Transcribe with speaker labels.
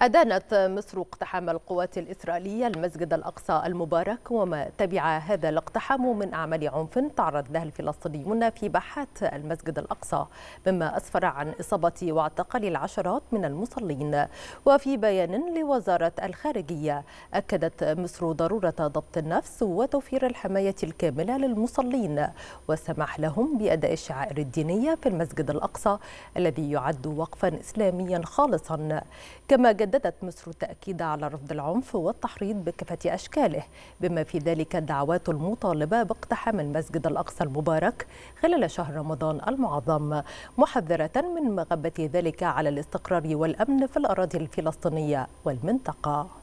Speaker 1: أدانت مصر اقتحام القوات الإسرائيلية المسجد الأقصى المبارك وما تبع هذا الاقتحام من أعمال عنف تعرض لها الفلسطينيون في باحات المسجد الأقصى مما أسفر عن إصابة واعتقال العشرات من المصلين وفي بيان لوزارة الخارجية أكدت مصر ضرورة ضبط النفس وتوفير الحماية الكاملة للمصلين والسماح لهم بأداء الشعائر الدينية في المسجد الأقصى الذي يعد وقفا إسلاميا خالصا كما جد شددت مصر التأكيد على رفض العنف والتحريض بكافة أشكاله بما في ذلك الدعوات المطالبة باقتحام المسجد الأقصى المبارك خلال شهر رمضان المعظم محذرة من مغبة ذلك على الاستقرار والأمن في الأراضي الفلسطينية والمنطقة